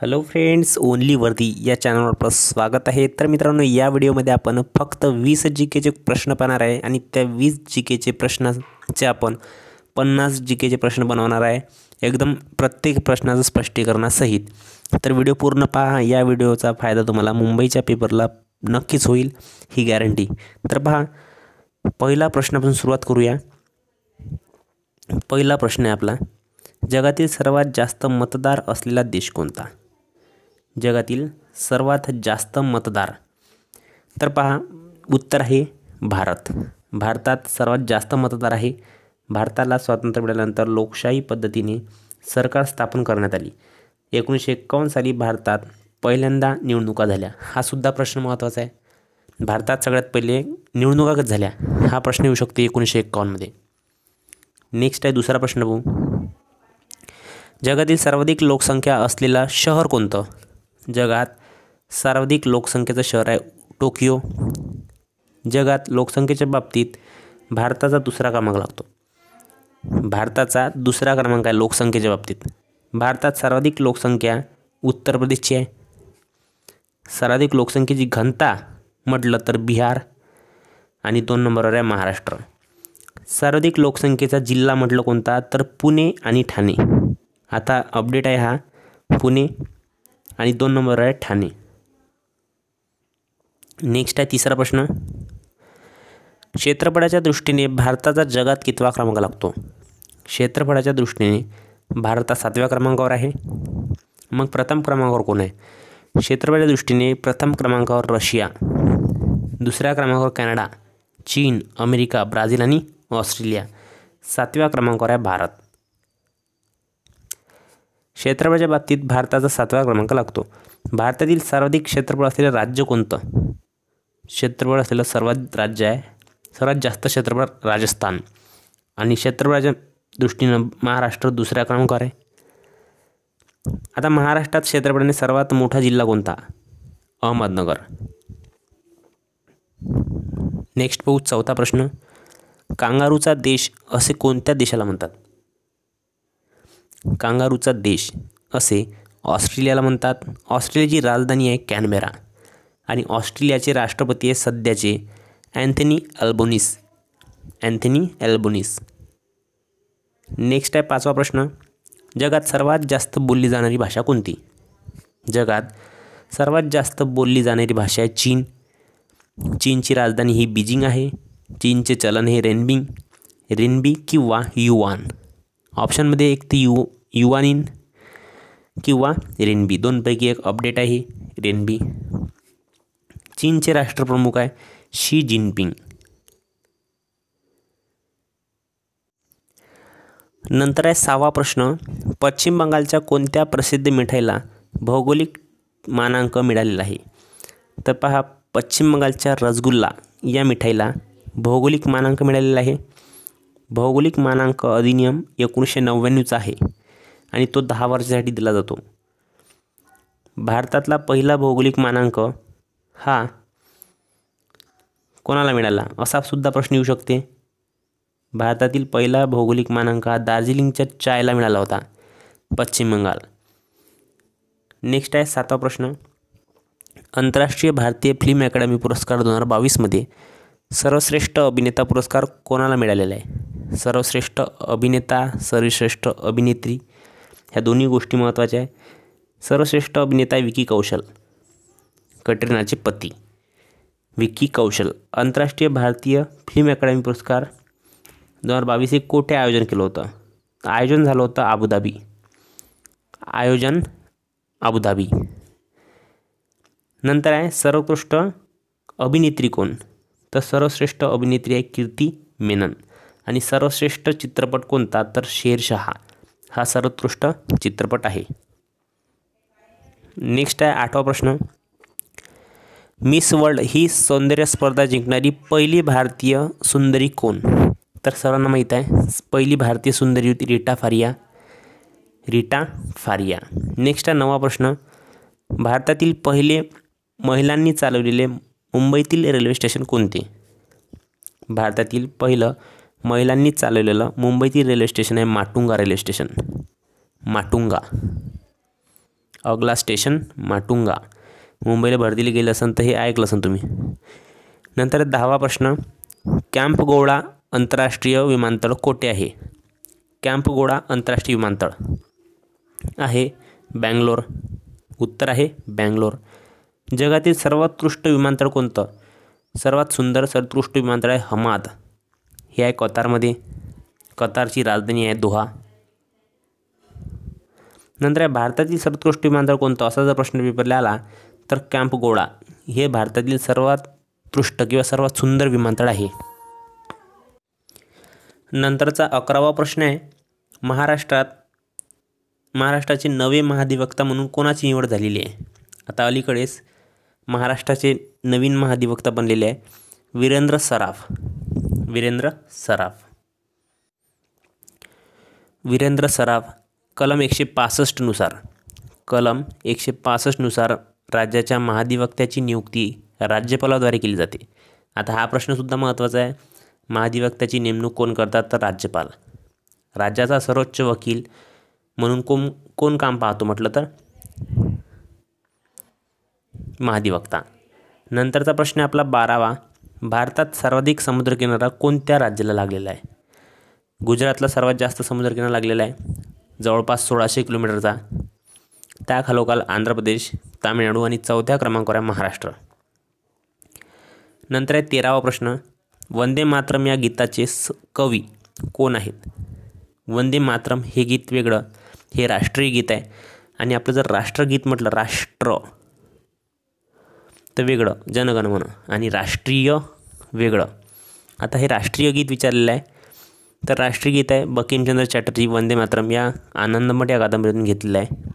hello friends only वर्दी या चॅनलवर आपलं स्वागत आहे तर मित्रांनो या व्हिडिओमध्ये आपण फक्त वीस जी केचे प्रश्न पाहणार आहे आणि त्या वीस जी केचे प्रश्नाचे आपण पन्नास जी केचे प्रश्न बनवणार आहे एकदम प्रत्येक प्रश्नाचं स्पष्टीकरणासहित तर व्हिडिओ पूर्ण पहा या व्हिडिओचा फायदा तुम्हाला मुंबईच्या पेपरला नक्कीच होईल ही गॅरंटी तर पहा पहिला प्रश्नापासून सुरुवात करूया पहिला प्रश्न आहे आपला जगातील सर्वात जास्त मतदार असलेला देश कोणता जगातील सर्वात जास्त मतदार तर पहा उत्तर आहे भारत भारतात सर्वात जास्त मतदार आहे भारताला स्वातंत्र्य मिळाल्यानंतर लोकशाही पद्धतीने सरकार स्थापन करण्यात आली एकोणीसशे एक्कावन्न साली भारतात पहिल्यांदा निवडणुका झाल्या हा सुद्धा प्रश्न महत्त्वाचा आहे भारतात सगळ्यात पहिले निवडणुका झाल्या हा प्रश्न येऊ शकतो एकोणीसशे एक्कावन्नमध्ये नेक्स्ट आहे दुसरा प्रश्न बघू जगातील सर्वाधिक लोकसंख्या असलेला शहर कोणतं जगात सर्वाधिक लोकसंख्येचं शहर आहे टोकियो जगात लोकसंख्येच्या बाबतीत भारताचा दुसरा क्रमांक लागतो भारताचा दुसरा क्रमांक आहे लोकसंख्येच्या बाबतीत भारतात सर्वाधिक लोकसंख्या उत्तर प्रदेशची आहे सर्वाधिक लोकसंख्येची घनता म्हटलं तर बिहार आणि दोन नंबरवर आहे महाराष्ट्र सर्वाधिक लोकसंख्येचा जिल्हा म्हटलं कोणता तर पुणे आणि ठाणे आता अपडेट आहे हा पुणे आणि दोन नंबर आहे ठाणे नेक्स्ट आहे तिसरा प्रश्न क्षेत्रफळाच्या दृष्टीने भारताचा जगात कितवा क्रमांक लागतो क्षेत्रफळाच्या दृष्टीने भारत हा सातव्या क्रमांकावर आहे मग प्रथम क्रमांकावर कोण आहे क्षेत्रफळाच्या दृष्टीने प्रथम क्रमांकावर रशिया दुसऱ्या क्रमांकावर कॅनडा चीन अमेरिका ब्राझील आणि ऑस्ट्रेलिया सातव्या क्रमांकावर आहे भारत क्षेत्रफळाच्या बाबतीत भारताचा सातवा क्रमांक लागतो भारतातील सर्वाधिक क्षेत्रफळ असलेलं राज्य कोणतं क्षेत्रफळ असलेलं सर्वात राज्य आहे सर्वात जास्त क्षेत्रफळ राजस्थान आणि क्षेत्रफळाच्या दृष्टीनं महाराष्ट्र दुसऱ्या क्रमांकावर आहे आता महाराष्ट्रात क्षेत्रफळाने सर्वात मोठा जिल्हा कोणता अहमदनगर नेक्स्ट पाहू चौथा प्रश्न कांगारूचा देश असे कोणत्या देशाला म्हणतात कांगारूचा देश असे ऑस्ट्रेलियाला म्हणतात ऑस्ट्रेलियाची राजधानी आहे कॅनबेरा आणि ऑस्ट्रेलियाचे राष्ट्रपती आहे सध्याचे Anthony Albanese Anthony Albanese next आहे पाचवा प्रश्न जगात सर्वात जास्त बोलली जाणारी भाषा कोणती जगात सर्वात जास्त बोलली जाणारी भाषा आहे चीन चीनची राजधानी ही बीजिंग आहे चीनचे चलन हे रेनबिंग रेनबी किंवा युआन ऑप्शनमध्ये एक ते यु युवानिन किंवा रेनबी दोनपैकी एक अपडेट आहे रेनबी चीनचे राष्ट्रप्रमुख आहे शी जिनपिंग नंतर आहे सहावा प्रश्न पश्चिम बंगालच्या कोणत्या प्रसिद्ध मिठाईला भौगोलिक मानांक मिळालेला आहे तर पहा पश्चिम बंगालच्या रसगुल्ला या मिठाईला भौगोलिक मानांक मिळालेला आहे भौगोलिक मानांक अधिनियम एकोणीसशे नव्याण्णवचा आहे आणि तो दहा वर्षासाठी दिला जातो भारतातला पहिला भौगोलिक मानांक हा कोणाला मिळाला असा सुद्धा प्रश्न येऊ शकते भारतातील पहिला भौगोलिक मानांक हा दार्जिलिंगच्या चायला मिळाला होता पश्चिम बंगाल नेक्स्ट आहे सातवा प्रश्न आंतरराष्ट्रीय भारतीय फिल्म अकॅडमी पुरस्कार दोन हजार बावीसमध्ये सर्वश्रेष्ठ अभिनेता पुरस्कार कोणाला मिळालेला आहे सर्वश्रेष्ठ अभिनेता सर्वश्रेष्ठ अभिनेत्री ह्या दोन्ही गोष्टी महत्त्वाच्या आहे सर्वश्रेष्ठ अभिनेता विकी कौशल कटरीनाचे पती विक्की कौशल आंतरराष्ट्रीय भारतीय फिल्म अकॅडमी पुरस्कार दोन हजार बावीस एक कोठे आयोजन केलं होतं आयोजन झालं होतं अबुधाबी आयोजन अबुधाबी नंतर आहे सर्वोत्कृष्ट अभिनेत्री कोण तर सर्वश्रेष्ठ अभिनेत्री आहे कीर्ती मेनन आणि सर्वश्रेष्ठ चित्रपट कोणता तर शेरशहा हा सर्वोत्कृष्ट चित्रपट आहे नेक्स्ट आहे आठवा प्रश्न मिस वर्ल्ड ही सौंदर्य स्पर्धा जिंकणारी पहिली भारतीय सुंदरी कोण तर सर्वांना माहीत आहे पहिली भारतीय सुंदरी होती रिटा फारिया रिटा फारिया नेक्स्ट आहे नवा प्रश्न भारतातील पहिले महिलांनी चालवलेले मुंबईतील रेल्वे स्टेशन कोणते भारतातील पहिलं महिलांनी चालवलेलं मुंबईतील रेल्वे स्टेशन आहे माटुंगा रेल्वे स्टेशन माटुंगा अगला स्टेशन माटुंगा मुंबईला भर दिली गेली असेल तर हे ऐकलं असेल तुम्ही नंतर दहावा प्रश्न कॅम्प गोळा आंतरराष्ट्रीय विमानतळ कोठे आहे कॅम्प आंतरराष्ट्रीय विमानतळ आहे बँगलोर उत्तर आहे बँगलोर जगातील सर्वोत्कृष्ट विमानतळ कोणतं सर्वात सुंदर सर्वोत्कृष्ट विमानतळ आहे हमाद हे आहे कतारमध्ये कतारची राजधानी आहे दोहा नंतर आहे भारतातील सर्वोत्कृष्ट विमानतळ कोणतं असा जर प्रश्न पेपरला आला तर कॅम्प गोळा हे भारतातील सर्वात उत्कृष्ट किंवा सर्वात सुंदर विमानतळ आहे नंतरचा अकरावा प्रश्न आहे महाराष्ट्रात महाराष्ट्राचे नवे महाधिवक्ता म्हणून कोणाची निवड झालेली आहे आता अलीकडेच महाराष्ट्राचे नवीन महाधिवक्ता बनलेले आहे वीरेंद्र सराफ वीरेंद्र सराफ वीरेंद्र सराफ कलम एकशे पासष्टनुसार कलम एकशे पासष्टनुसार राज्याच्या महाधिवक्त्याची नियुक्ती राज्यपालाद्वारे केली जाते आता हा प्रश्नसुद्धा महत्त्वाचा आहे महाधिवक्त्याची नेमणूक कोण करतात तर राज्यपाल राज्याचा सर्वोच्च वकील म्हणून कोण कोण काम पाहतो म्हटलं तर महाधिवक्ता नंतरचा प्रश्न आपला बारावा भारतात सर्वाधिक समुद्रकिनारा कोणत्या राज्याला लागलेला आहे गुजरातला सर्वात जास्त समुद्रकिनारा लागलेला आहे जवळपास सोळाशे किलोमीटरचा त्याखालोखाल आंध्र प्रदेश तामिळनाडू आणि चौथ्या क्रमांकावर आहे महाराष्ट्र नंतर आहे तेरावा प्रश्न वंदे मातरम या गीताचे स कवी कोण आहेत वंदे मातरम हे गीत वेगळं हे राष्ट्रीय गीत आहे आणि आपलं जर राष्ट्रगीत म्हटलं राष्ट्र तर वेगळं जनगणमनं आणि राष्ट्रीय वेगळं आता हे राष्ट्रीय गीत विचारलेलं आहे तर राष्ट्रीय गीत आहे बकिमचंद्र चॅटर्जी वंदे मातरम या आनंदमठ या कादंबरीतून घेतलेलं आहे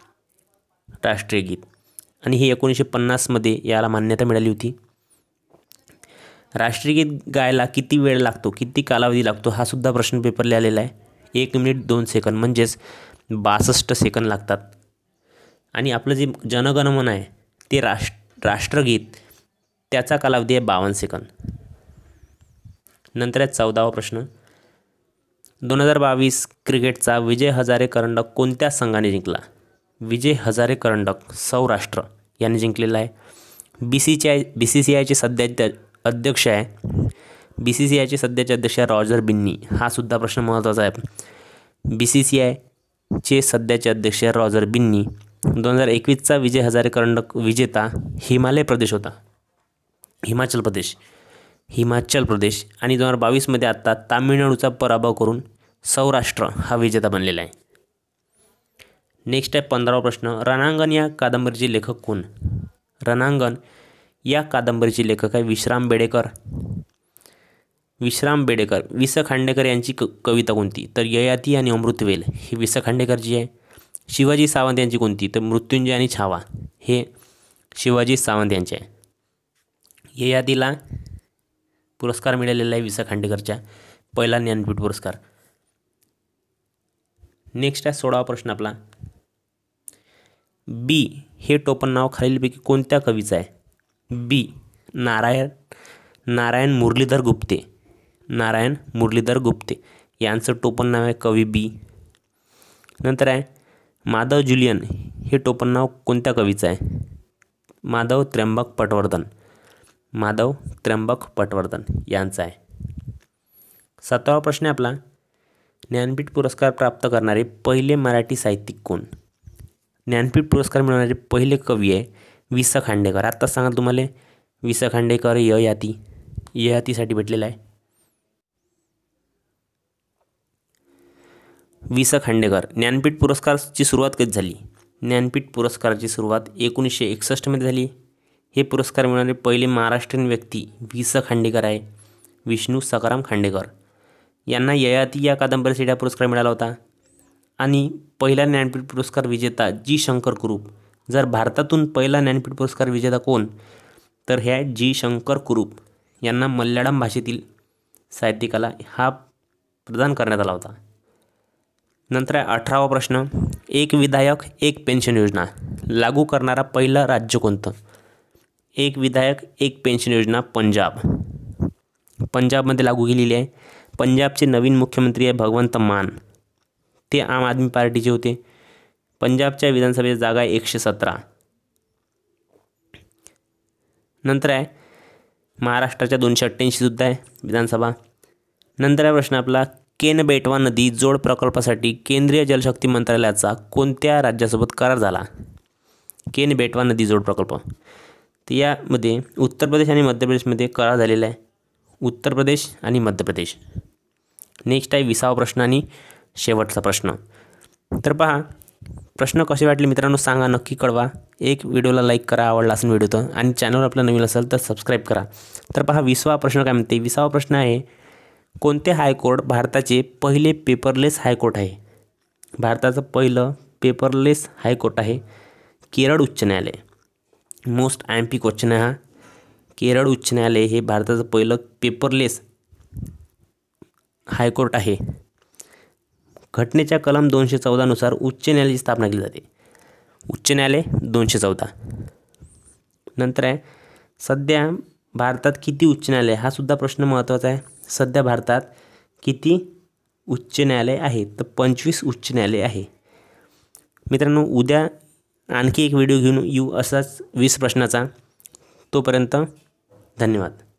राष्ट्रीय गीत आणि हे एकोणीसशे पन्नासमध्ये याला मान्यता मिळाली होती राष्ट्रीय गीत गायला किती वेळ लागतो किती कालावधी लागतो हा सुद्धा प्रश्न पेपरला आलेला आहे एक मिनिट दोन सेकंद म्हणजेच बासष्ट सेकंद लागतात आणि आपलं जे जनगणमन आहे ते राष्ट्र राष्ट्रगीत त्याचा कालावधी आहे बावन्न सेकंद नंतर आहे चौदावा प्रश्न दोन हजार बावीस क्रिकेटचा विजय हजारे करंडक कोणत्या संघाने जिंकला विजय हजारे करंडक सौराष्ट्र यांनी जिंकलेला आहे B C I B C C आयचे सध्याचे अध्यक्ष आहे बी सी सी आयचे सध्याचे अध्यक्ष आहे रॉजर बिन्नी हा सुद्धा प्रश्न महत्त्वाचा आहे बी सी सी आयचे सध्याचे अध्यक्ष आहे रॉजर बिन्नी दोन हजार एकवीसचा विजय हजारे करंडक विजेता हिमालय प्रदेश होता हिमाचल प्रदेश हिमाचल प्रदेश आणि दोन हजार बावीसमध्ये आत्ता तामिळनाडूचा पराभव करून सौराष्ट्र हा विजेता बनलेला आहे नेक्स्ट आहे पंधरावा प्रश्न रणांगण या कादंबरीचे लेखक कोण रणांगण या कादंबरीचे लेखक आहे विश्राम बेडेकर विश्राम बेडेकर वि स खांडेकर यांची क कविता कोणती तर ययाती आणि अमृतवेल ही वि स खांडेकरची आहे शिवाजी सावंत यांची कोणती तर मृत्युंजय आणि छावा हे शिवाजी सावंत यांचे आहे या यादीला पुरस्कार मिळालेला आहे विसा खांडेकरच्या पहिला ज्ञानपीठ पुरस्कार नेक्स्ट आहे सोळावा प्रश्न आपला बी हे टोपण नाव खालीलपैकी कोणत्या कवीचं आहे बी नारायण नारायण मुरलीधर गुप्ते नारायण मुरलीधर गुप्ते यांचं टोपण नाव आहे कवी बी नंतर आहे माधव जुलियन हे टोपण नाव कोणत्या कवीचं आहे माधव त्र्यंबक पटवर्धन माधव त्र्यंबक पटवर्धन यांचा आहे सातवा प्रश्न आहे आपला ज्ञानपीठ पुरस्कार प्राप्त करणारे पहिले मराठी साहित्यिक कोण ज्ञानपीठ पुरस्कार मिळवणारे पहिले कवी आहे वि स खांडेकर आत्ताच सांगा तुम्हाला वि स खांडेकर ययाती ययातीसाठी भेटलेला आहे वि स खांडेकर ज्ञानपीठ पुरस्कारची सुरुवात कधी झाली ज्ञानपीठ पुरस्काराची सुरुवात एकोणीसशे एकसष्टमध्ये झाली हे पुरस्कार मिळणारे पहिले महाराष्ट्रीयन व्यक्ती वि स खांडेकर आहे विष्णू सकाराम खांडेकर यांना ययाती या कादंबरीसाठी हा पुरस्कार मिळाला होता आणि पहिला ज्ञानपीठ पुरस्कार विजेता जी शंकर कुरूप जर भारतातून पहिला ज्ञानपीठ पुरस्कार विजेता कोण तर ह्या जी शंकर कुरूप यांना मल्याळम भाषेतील साहित्यिकाला हा प्रदान करण्यात आला होता नंतर आहे अठरावा प्रश्न एक विधायक एक पेन्शन योजना लागू करणारा पहिलं राज्य कोणतं एक विधायक एक पेन्शन योजना पंजाब पंजाबमध्ये लागू केलेली आहे पंजाबचे नवीन मुख्यमंत्री आहे भगवंत मान ते आम आदमी पार्टीचे होते पंजाबच्या विधानसभेची जागा आहे एकशे सतरा नंतर आहे महाराष्ट्राच्या दोनशे अठ्ठ्याऐंशीसुद्धा आहे विधानसभा नंतर आहे प्रश्न आपला केन बेटवा नदी जोड प्रकल्पासाठी केंद्रीय जलशक्ती मंत्रालयाचा कोणत्या राज्यासोबत करार झाला केन बेटवा नदी जोड प्रकल्प तर यामध्ये उत्तर प्रदेश आणि मध्य प्रदेशमध्ये करार झालेला आहे उत्तर प्रदेश आणि मध्य प्रदेश नेक्स्ट आहे विसावा प्रश्न आणि शेवटचा प्रश्न तर पहा प्रश्न कसे वाटले मित्रांनो सांगा नक्की कळवा एक व्हिडिओला लाईक करा आवडला असेल व्हिडिओ तर आणि चॅनल आपला नवीन असेल तर सबस्क्राईब करा तर पहा विसावा प्रश्न काय म्हणते विसावा प्रश्न आहे कोणते हायकोर्ट भारताचे पहिले पेपरलेस हायकोर्ट आहे भारताचं पहिलं पेपरलेस हायकोर्ट आहे केरळ उच्च न्यायालय most I M P question आहे हा केरळ उच्च न्यायालय हे भारताचं पहिलं पेपरलेस हायकोर्ट आहे घटनेच्या कलम दोनशे चौदानुसार उच्च न्यायालयाची स्थापना केली जाते उच्च न्यायालय दोनशे चौदा नंतर आहे सध्या भारतात किती उच्च न्यायालय हा सुद्धा प्रश्न महत्त्वाचा आहे सध्या भारतात किती उच्च न्यायालय आहे तर पंचवीस उच्च न्यायालय आहे मित्रांनो उद्या आणखी एक व्हिडिओ घेऊन येऊ असाच वीस प्रश्नाचा तोपर्यंत धन्यवाद